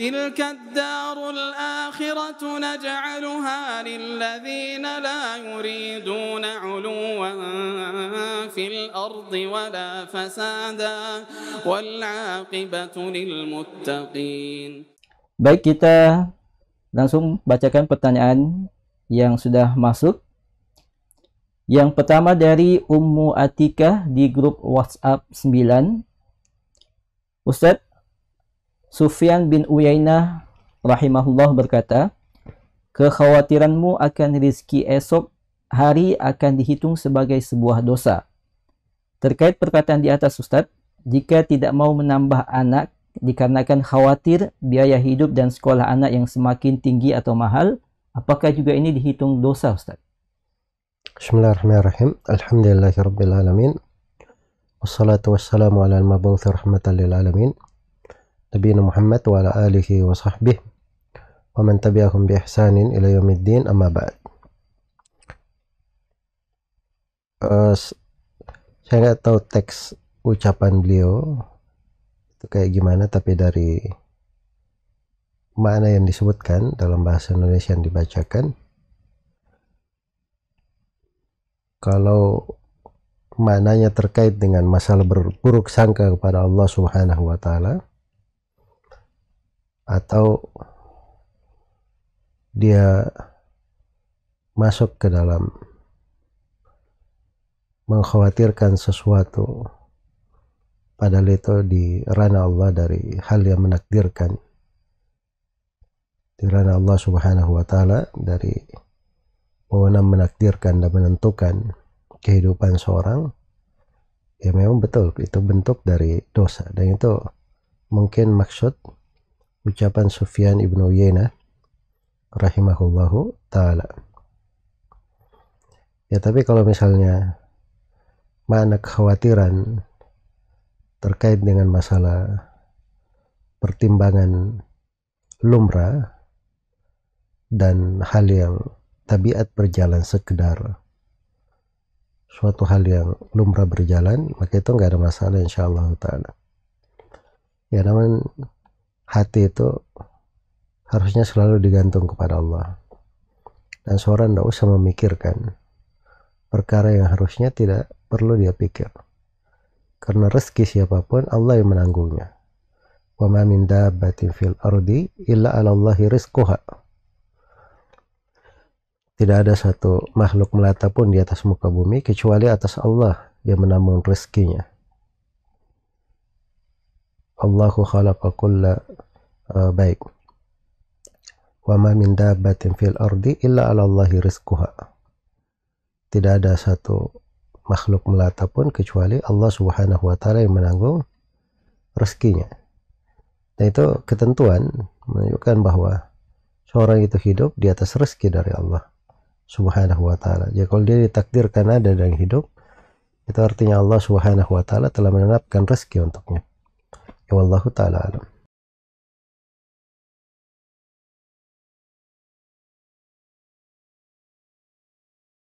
تلك الدار الآخرة نجعلها للذين لا يريدون علوا في الأرض ولا فسادا والعاقبة للمتقين Baik kita langsung bacakan pertanyaan yang sudah masuk yang pertama dari Ummu atika di grup WhatsApp 9 Ustadz Sufyan bin Uyainah rahimahullah berkata, kekhawatiranmu akan rizki esok hari akan dihitung sebagai sebuah dosa. Terkait perkataan di atas Ustaz, jika tidak mau menambah anak dikarenakan khawatir biaya hidup dan sekolah anak yang semakin tinggi atau mahal, apakah juga ini dihitung dosa Ustaz? Bismillahirrahmanirrahim. Alhamdulillahirrahmanirrahim. Wassalatu wassalamu ala al-mabawthi rahmatan alamin. نبينا محمد وعلى آله وصحبه ومن تبعهم بإحسان إلى يوم الدين أما بعد uh, saya nggak tahu teks ucapan beliau itu kayak gimana tapi dari mana yang disebutkan dalam bahasa Indonesia yang dibacakan kalau maknanya terkait dengan masalah berburuk sangka kepada Allah Subhanahu wa taala atau dia masuk ke dalam mengkhawatirkan sesuatu padahal itu di ranah Allah dari hal yang menakdirkan di ranah Allah subhanahu wa ta'ala dari wewenang menakdirkan dan menentukan kehidupan seorang ya memang betul itu bentuk dari dosa dan itu mungkin maksud ucapan Sufyan ibnu Uyainah rahimahullahu taala. Ya tapi kalau misalnya mana kekhawatiran terkait dengan masalah pertimbangan lumrah dan hal yang tabiat berjalan sekedar suatu hal yang lumrah berjalan maka itu nggak ada masalah insyaallah taala ya namun hati itu harusnya selalu digantung kepada Allah. Dan seorang tidak usah memikirkan perkara yang harusnya tidak perlu dia pikir. Karena rezeki siapapun Allah yang menanggungnya. Wa ma min dabbatin fil ardi illa 'ala Allahi rizquha. Tidak ada satu makhluk melata pun di atas muka bumi kecuali atas Allah yang menanggung rezekinya. Allahu khalaqa kulla uh, baik. Wa ma min dabbatin fil ardi illa 'ala Allahi rizquha. Tidak ada satu makhluk melata pun kecuali Allah Subhanahu wa taala yang menanggung rezekinya. Dan itu ketentuan menunjukkan bahwa seorang itu hidup di atas rezeki dari Allah Subhanahu wa taala. Jadi kalau dia ditakdirkan ada dan hidup, itu artinya Allah Subhanahu wa taala telah menetapkan rezeki untuknya. അള്ളാഹു താലാലം